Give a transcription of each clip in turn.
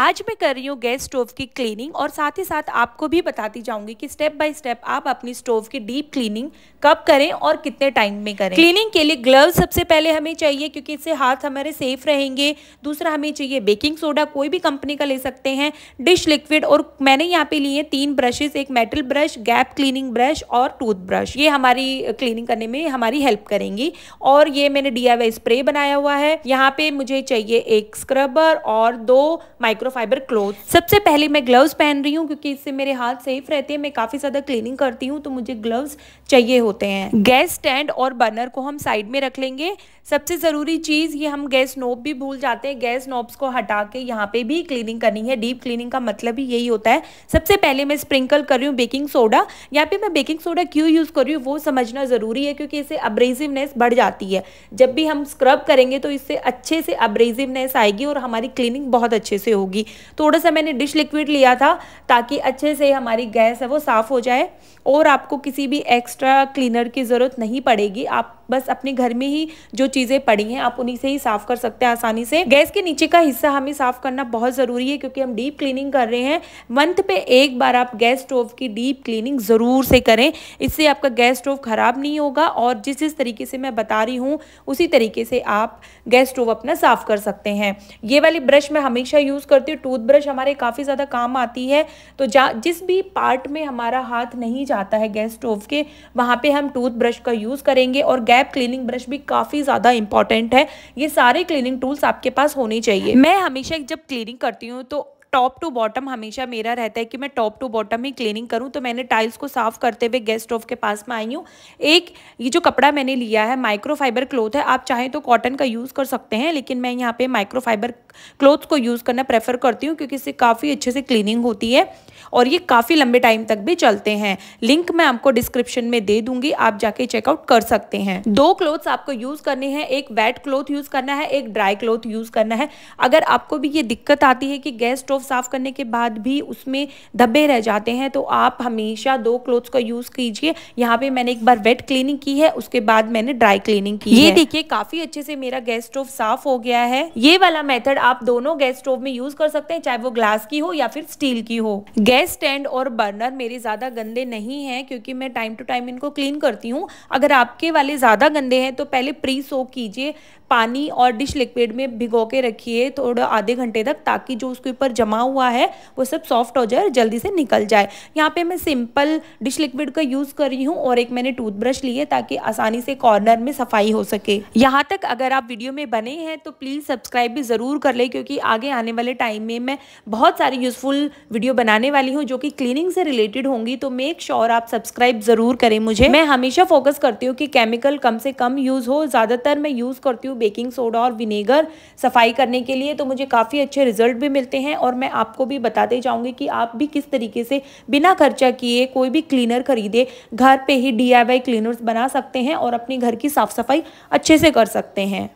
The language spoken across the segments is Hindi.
आज मैं कर रही हूँ गैस स्टोव की क्लीनिंग और साथ ही साथ आपको भी बताती जाऊंगी कि स्टेप बाय स्टेप आप अपनी स्टोव की डीप क्लीनिंग कब करें और कितने टाइम में करें क्लीनिंग के लिए ग्लव सबसे पहले हमें चाहिए क्योंकि इससे हाथ हमारे सेफ रहेंगे दूसरा हमें चाहिए बेकिंग सोडा कोई भी कंपनी का ले सकते हैं डिश लिक्विड और मैंने यहाँ पे लिए तीन ब्रशेज एक metal brush gap cleaning brush और टूथ ब्रश ये हमारी क्लीनिंग करने में हमारी हेल्प करेंगी और ये मैंने डी स्प्रे बनाया हुआ है यहाँ पे मुझे चाहिए एक स्क्रबर और दो माइक्रो माइक्रोफाइबर क्लोथ सबसे पहले मैं ग्लव्स पहन रही हूँ क्योंकि इससे मेरे हाथ सेफ रहते हैं मैं काफ़ी ज़्यादा क्लीनिंग करती हूँ तो मुझे ग्लव्स चाहिए होते हैं गैस स्टैंड और बर्नर को हम साइड में रख लेंगे सबसे ज़रूरी चीज़ ये हम गैस नोब भी भूल जाते हैं गैस नोब्स को हटा के यहाँ पे भी क्लीनिंग करनी है डीप क्लीनिंग का मतलब ही यही होता है सबसे पहले मैं स्प्रिंकल कर रही हूँ बेकिंग सोडा यहाँ पे मैं बेकिंग सोडा क्यों यूज़ कर रही हूँ वो समझना ज़रूरी है क्योंकि इससे अब्रेजिवनेस बढ़ जाती है जब भी हम स्क्रब करेंगे तो इससे अच्छे से अब्रेजिवनेस आएगी और हमारी क्लीनिंग बहुत अच्छे से होगी होगी थोड़ा सा मैंने डिश लिक्विड लिया था ताकि अच्छे से हमारी गैस है वो साफ़ हो जाए और आपको किसी भी एक्स्ट्रा क्लीनर की ज़रूरत नहीं पड़ेगी आप बस अपने घर में ही जो चीज़ें पड़ी हैं आप उन्हीं से ही साफ़ कर सकते हैं आसानी से गैस के नीचे का हिस्सा हमें साफ़ करना बहुत ज़रूरी है क्योंकि हम डीप क्लीनिंग कर रहे हैं मंथ पे एक बार आप गैस स्टोव की डीप क्लीनिंग ज़रूर से करें इससे आपका गैस स्टोव ख़राब नहीं होगा और जिस जिस तरीके से मैं बता रही हूँ उसी तरीके से आप गैस स्टोव अपना साफ़ कर सकते हैं ये वाली ब्रश मैं हमेशा यूज़ करती हूँ टूथब्रश हमारे काफ़ी ज़्यादा काम आती है तो जा जिस भी पार्ट में हमारा हाथ नहीं जाता है गैस स्टोव के वहाँ पर हम टूथब्रश का यूज़ करेंगे और गैस डैब क्लीनिंग ब्रश भी काफ़ी ज़्यादा इंपॉर्टेंट है ये सारे क्लीनिंग टूल्स आपके पास होने चाहिए मैं हमेशा जब क्लीनिंग करती हूँ तो टॉप टू बॉटम हमेशा मेरा रहता है कि मैं टॉप टू बॉटम ही क्लीनिंग करूं तो मैंने टाइल्स को साफ करते हुए गेस्ट स्टोव के पास में आई हूं एक ये जो कपड़ा मैंने लिया है माइक्रोफाइबर क्लोथ है आप चाहें तो कॉटन का यूज़ कर सकते हैं लेकिन मैं यहाँ पे माइक्रोफाइबर क्लोथ को यूज़ करना प्रेफर करती हूँ क्योंकि इससे काफ़ी अच्छे से क्लीनिंग होती है और ये काफ़ी लंबे टाइम तक भी चलते हैं लिंक मैं आपको डिस्क्रिप्शन में दे दूंगी आप जाके चेकआउट कर सकते हैं दो क्लोथ्स आपको यूज़ करने हैं एक वेट क्लोथ यूज़ करना है एक ड्राई क्लोथ यूज़ करना है अगर आपको भी ये दिक्कत आती है कि गैस स्टोव साफ़ करने के बाद भी उसमें धब्बे रह जाते हैं तो आप हमेशा दो क्लोथ्स का यूज़ कीजिए यहाँ पे मैंने एक बार वेट क्लीनिंग की है उसके बाद मैंने ड्राई क्लीनिंग की ये देखिए काफ़ी अच्छे से मेरा गैस स्टोव साफ हो गया है ये वाला मेथड आप दोनों गैस स्टोव में यूज़ कर सकते हैं चाहे वो ग्लास की हो या फिर स्टील की हो गैस गैस स्टैंड और बर्नर मेरे ज़्यादा गंदे नहीं हैं क्योंकि मैं टाइम टू टाइम इनको क्लीन करती हूँ अगर आपके वाले ज़्यादा गंदे हैं तो पहले प्री सोक कीजिए पानी और डिश लिक्विड में भिगो के रखिए थोड़ा आधे घंटे तक ताकि जो उसके ऊपर जमा हुआ है वो सब सॉफ्ट हो जाए और जल्दी से निकल जाए यहाँ पे मैं सिंपल डिश लिक्विड का यूज़ कर रही हूँ और एक मैंने टूथब्रश लिए ताकि आसानी से कॉर्नर में सफाई हो सके यहाँ तक अगर आप वीडियो में बने हैं तो प्लीज़ सब्सक्राइब भी ज़रूर कर ले क्योंकि आगे आने वाले टाइम में मैं बहुत सारी यूज़फुल वीडियो बनाने वाली हूँ जो कि क्लीनिंग से रिलेटेड होंगी तो मेक श्योर आप सब्सक्राइब ज़रूर करें मुझे मैं हमेशा फोकस करती हूँ कि केमिकल कम से कम यूज़ हो ज़्यादातर मैं यूज़ करती हूँ बेकिंग सोडा और विनेगर सफाई करने के लिए तो मुझे काफ़ी अच्छे रिजल्ट भी मिलते हैं और मैं आपको भी बताते जाऊँगी कि आप भी किस तरीके से बिना खर्चा किए कोई भी क्लीनर खरीदे घर पर ही डी क्लीनर्स बना सकते हैं और अपने घर की साफ़ सफाई अच्छे से कर सकते हैं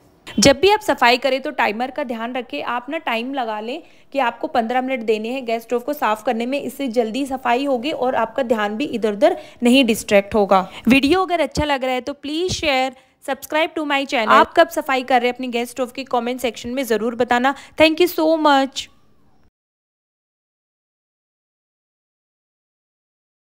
जब भी आप सफाई करें तो टाइमर का ध्यान रखें आप ना टाइम लगा लें कि आपको पंद्रह मिनट देने हैं गैस स्टोव को साफ करने में इससे जल्दी सफाई होगी और आपका ध्यान भी इधर उधर नहीं डिस्ट्रैक्ट होगा वीडियो अगर अच्छा लग रहा है तो please share subscribe to my channel आप कब सफाई कर रहे हैं अपनी गैस स्टोव की कॉमेंट सेक्शन में ज़रूर बताना थैंक यू सो मच